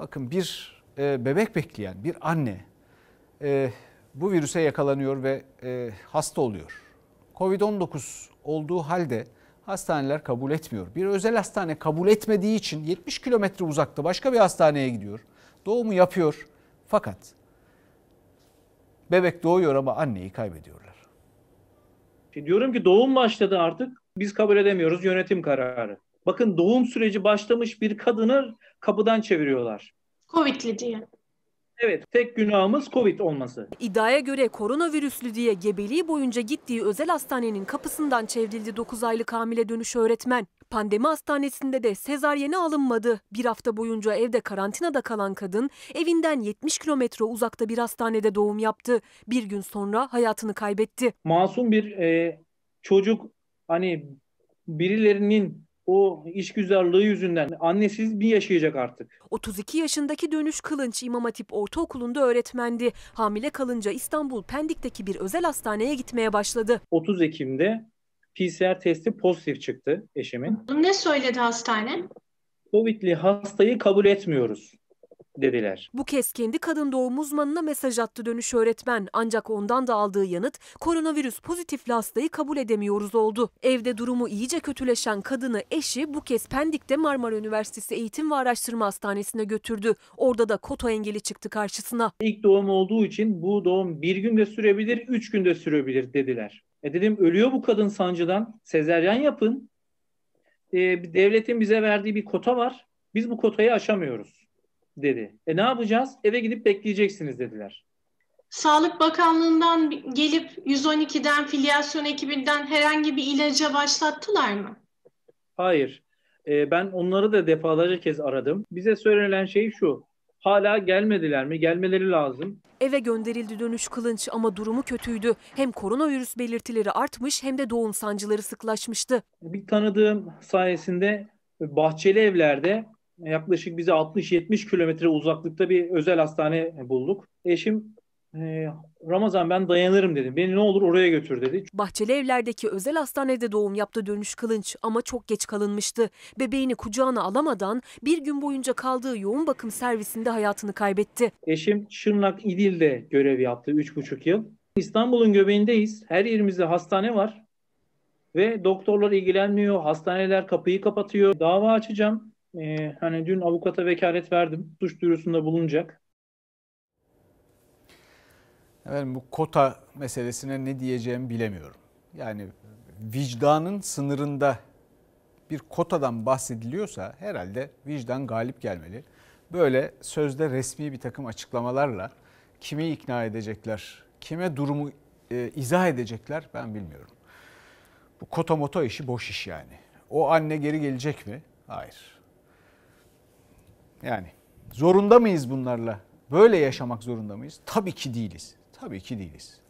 Bakın bir e, bebek bekleyen bir anne e, bu virüse yakalanıyor ve e, hasta oluyor. Covid-19 olduğu halde hastaneler kabul etmiyor. Bir özel hastane kabul etmediği için 70 kilometre uzakta başka bir hastaneye gidiyor. Doğumu yapıyor fakat bebek doğuyor ama anneyi kaybediyorlar. Diyorum ki doğum başladı artık biz kabul edemiyoruz yönetim kararı. Bakın doğum süreci başlamış bir kadını kapıdan çeviriyorlar. Covid'li diye. Evet, tek günahımız Covid olması. İddiaya göre koronavirüslü diye gebeliği boyunca gittiği özel hastanenin kapısından çevrildi 9 aylık hamile dönüş öğretmen. Pandemi hastanesinde de sezaryene alınmadı. Bir hafta boyunca evde karantinada kalan kadın evinden 70 kilometre uzakta bir hastanede doğum yaptı. Bir gün sonra hayatını kaybetti. Masum bir e, çocuk hani birilerinin o işgüzarlığı yüzünden annesiz bir yaşayacak artık. 32 yaşındaki Dönüş Kılınç İmam Hatip Ortaokulu'nda öğretmendi. Hamile kalınca İstanbul Pendik'teki bir özel hastaneye gitmeye başladı. 30 Ekim'de PCR testi pozitif çıktı eşimin. Ne söyledi hastane? Covid'li hastayı kabul etmiyoruz dediler. Bu kez kendi kadın doğum uzmanına mesaj attı dönüş öğretmen. Ancak ondan da aldığı yanıt koronavirüs pozitifli hastayı kabul edemiyoruz oldu. Evde durumu iyice kötüleşen kadını eşi bu kez Pendik'te Marmara Üniversitesi Eğitim ve Araştırma Hastanesi'ne götürdü. Orada da koto engeli çıktı karşısına. İlk doğum olduğu için bu doğum bir günde sürebilir, üç günde sürebilir dediler. E dedim ölüyor bu kadın sancıdan. Sezeryan yapın. E, devletin bize verdiği bir kota var. Biz bu kotayı aşamıyoruz dedi. E ne yapacağız? Eve gidip bekleyeceksiniz dediler. Sağlık Bakanlığı'ndan gelip 112'den filyasyon ekibinden herhangi bir ilaca başlattılar mı? Hayır. E, ben onları da defalarca kez aradım. Bize söylenen şey şu. Hala gelmediler mi? Gelmeleri lazım. Eve gönderildi dönüş Kılınç ama durumu kötüydü. Hem koronavirüs belirtileri artmış hem de doğum sancıları sıklaşmıştı. Bir tanıdığım sayesinde bahçeli evlerde yaklaşık bize 60-70 kilometre uzaklıkta bir özel hastane bulduk. Eşim ee, Ramazan ben dayanırım dedi. Beni ne olur oraya götür dedi. Bahçeli evlerdeki özel hastanede doğum yaptı Dönüş Kılınç ama çok geç kalınmıştı. Bebeğini kucağına alamadan bir gün boyunca kaldığı yoğun bakım servisinde hayatını kaybetti. Eşim Şırnak İdil'de görev yaptı 3,5 yıl. İstanbul'un göbeğindeyiz. Her yerimizde hastane var ve doktorlar ilgilenmiyor. Hastaneler kapıyı kapatıyor. Dava açacağım e, hani dün avukata vekalet verdim. Suç duyurusunda bulunacak. Efendim bu kota meselesine ne diyeceğimi bilemiyorum. Yani vicdanın sınırında bir kotadan bahsediliyorsa herhalde vicdan galip gelmeli. Böyle sözde resmi bir takım açıklamalarla kimi ikna edecekler, kime durumu e, izah edecekler ben bilmiyorum. Bu kota moto işi boş iş yani. O anne geri gelecek mi? Hayır. Yani zorunda mıyız bunlarla? Böyle yaşamak zorunda mıyız? Tabii ki değiliz. Tabii ki değiliz.